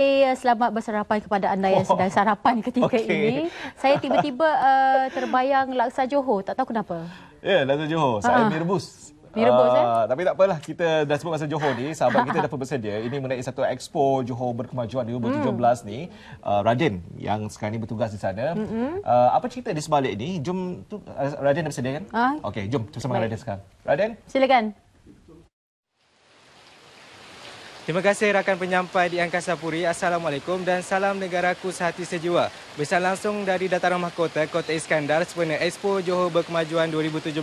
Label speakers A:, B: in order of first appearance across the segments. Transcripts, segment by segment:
A: saya selamat bersarapan kepada anda yang oh. sedang sarapan ketika okay. ini. Saya tiba-tiba uh, terbayang laksa Johor. Tak tahu kenapa. Ya, yeah, laksa Johor. Saya uh-huh. merebus. uh, eh? Ah, tapi tak apalah. Kita dah sebut pasal Johor ni. Sahabat kita dah bersedia. Ini mengenai satu expo Johor Berkemajuan 2017 hmm. ni. Uh, ah, Radin yang sekarang ni bertugas di sana. Mm-hmm. Uh, apa cerita di sebalik ni? Jom, tu, uh, Radin dah bersedia kan? Uh. Okey, jom. Jom Radin sekarang. Radin? Silakan. Silakan. Terima kasih rakan penyampai di Angkasa Puri. Assalamualaikum dan salam negaraku sehati sejiwa. Bersama langsung dari Dataran Mahkota, Kota Iskandar, sempena Expo Johor Berkemajuan 2017.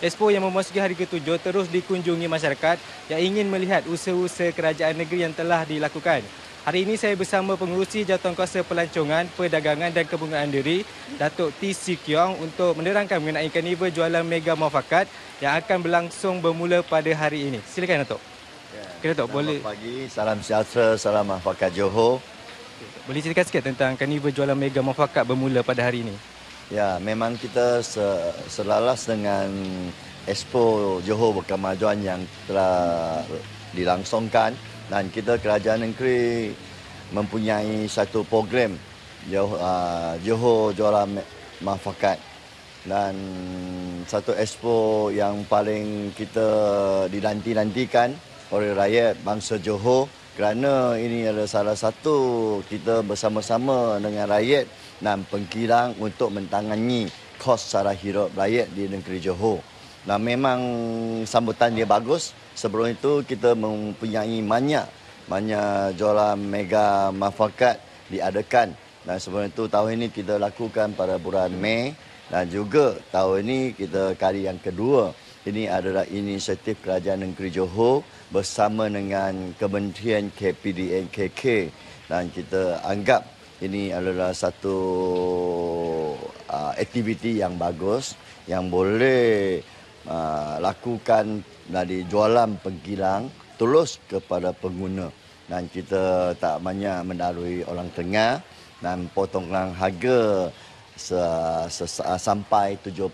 A: Expo yang memasuki hari ke-7 terus dikunjungi masyarakat yang ingin melihat usaha-usaha kerajaan negeri yang telah dilakukan. Hari ini saya bersama pengurusi jawatankuasa pelancongan, perdagangan dan kebunggaan diri, Datuk T.C. Kiong untuk menerangkan mengenai karnival jualan Mega Mafakat yang akan berlangsung bermula pada hari ini. Silakan Datuk.
B: Kita tak Selamat boleh. pagi, salam sejahtera, salam mafakat Johor.
A: Boleh ceritakan sikit tentang karnival jualan mega Mafakat bermula pada hari ini?
B: Ya, memang kita se- selalas dengan Expo Johor Berkemajuan yang telah dilangsungkan dan kita kerajaan negeri mempunyai satu program Johor, uh, Johor Jualan Mafakat dan satu expo yang paling kita dinanti-nantikan oleh rakyat bangsa Johor kerana ini adalah salah satu kita bersama-sama dengan rakyat dan pengkilang untuk mentangani kos sara hidup rakyat di negeri Johor. Nah memang sambutan dia bagus. Sebelum itu kita mempunyai banyak banyak jola mega mafakat diadakan. Dan sebelum itu tahun ini kita lakukan pada bulan Mei dan juga tahun ini kita kali yang kedua ini adalah inisiatif Kerajaan Negeri Johor bersama dengan Kementerian KPDNKK dan kita anggap ini adalah satu uh, aktiviti yang bagus yang boleh uh, lakukan dari jualan penggilang terus kepada pengguna dan kita tak banyak mendalui orang tengah dan potongan harga se, se, se, sampai 70%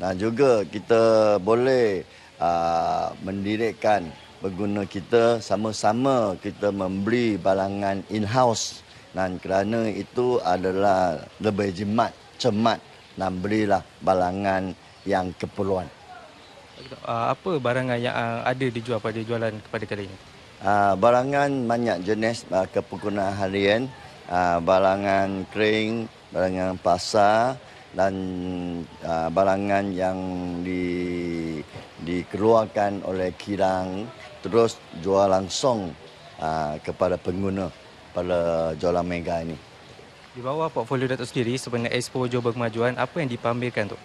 B: dan juga kita boleh uh, mendirikan pengguna kita sama-sama kita membeli balangan in-house dan kerana itu adalah lebih jimat, cemat dan belilah balangan yang keperluan.
A: Ah, apa barang yang ah, ada dijual pada jualan kepada kali ini?
B: Barangan banyak jenis kepergunaan harian, balangan kering, barangan pasar, dan uh, barangan yang di, dikeluarkan oleh kirang terus jual langsung uh, kepada pengguna pada jualan mega ini.
A: Di bawah portfolio Datuk sendiri sebenarnya Expo Johor Berkemajuan, apa yang dipamerkan tu?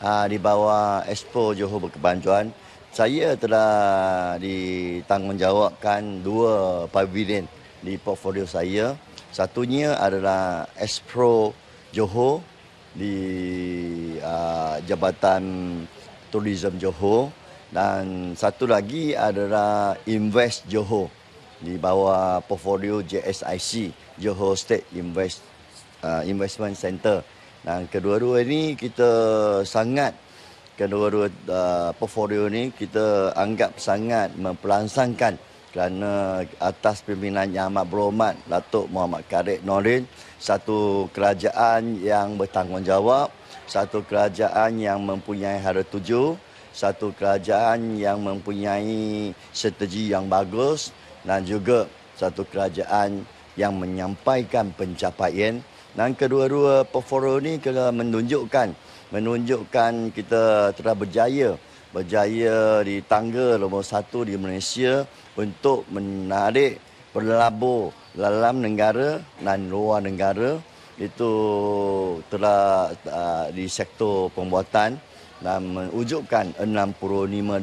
B: Uh, di bawah Expo Johor Berkemajuan, saya telah ditanggungjawabkan dua pavilion di portfolio saya. Satunya adalah Expo Johor di uh, Jabatan Tourism Johor dan satu lagi adalah Invest Johor di bawah portfolio JSIC Johor State Invest uh, Investment Center dan kedua-dua ini kita sangat kedua-dua uh, portfolio ini kita anggap sangat mempelansangkan kerana atas pimpinan yang amat berhormat Datuk Muhammad Karik Norin satu kerajaan yang bertanggungjawab satu kerajaan yang mempunyai hara tuju satu kerajaan yang mempunyai strategi yang bagus dan juga satu kerajaan yang menyampaikan pencapaian dan kedua-dua perforo ini kena menunjukkan menunjukkan kita telah berjaya berjaya di tangga nombor satu di Malaysia untuk menarik berlabuh dalam negara dan luar negara itu telah uh, di sektor pembuatan dan mewujudkan 65,000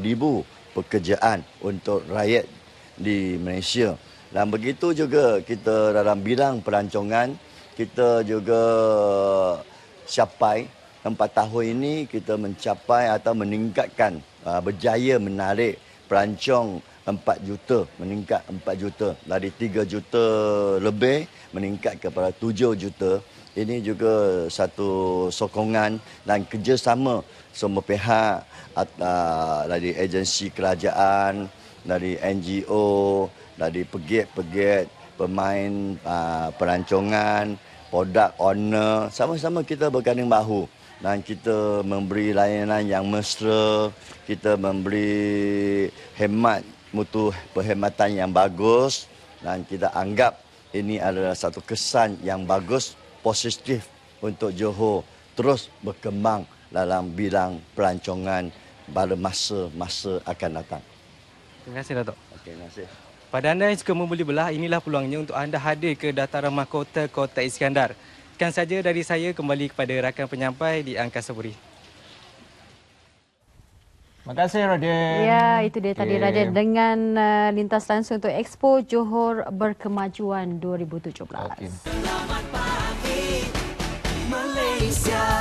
B: pekerjaan untuk rakyat di Malaysia. Dan begitu juga kita dalam bidang pelancongan, kita juga siapai empat tahun ini kita mencapai atau meningkatkan uh, berjaya menarik pelancong empat juta meningkat empat juta dari tiga juta lebih meningkat kepada tujuh juta ini juga satu sokongan dan kerjasama semua pihak uh, dari agensi kerajaan dari NGO dari pegiat-pegiat pemain uh, pelancongan produk owner sama-sama kita berganding bahu dan kita memberi layanan yang mesra, kita memberi hemat mutu perkhidmatan yang bagus dan kita anggap ini adalah satu kesan yang bagus, positif untuk Johor terus berkembang dalam bilang pelancongan pada masa-masa akan datang. Terima kasih, Datuk. Okay, terima kasih.
A: Pada anda yang suka membeli belah, inilah peluangnya untuk anda hadir ke Dataran Mahkota Kota Iskandar. Sekian saja dari saya kembali kepada rakan penyampai di Angkasa Puri. Terima kasih Raden. Ya, itu dia okay. tadi Raden dengan uh, lintas langsung untuk Expo Johor Berkemajuan 2017.
B: Okay.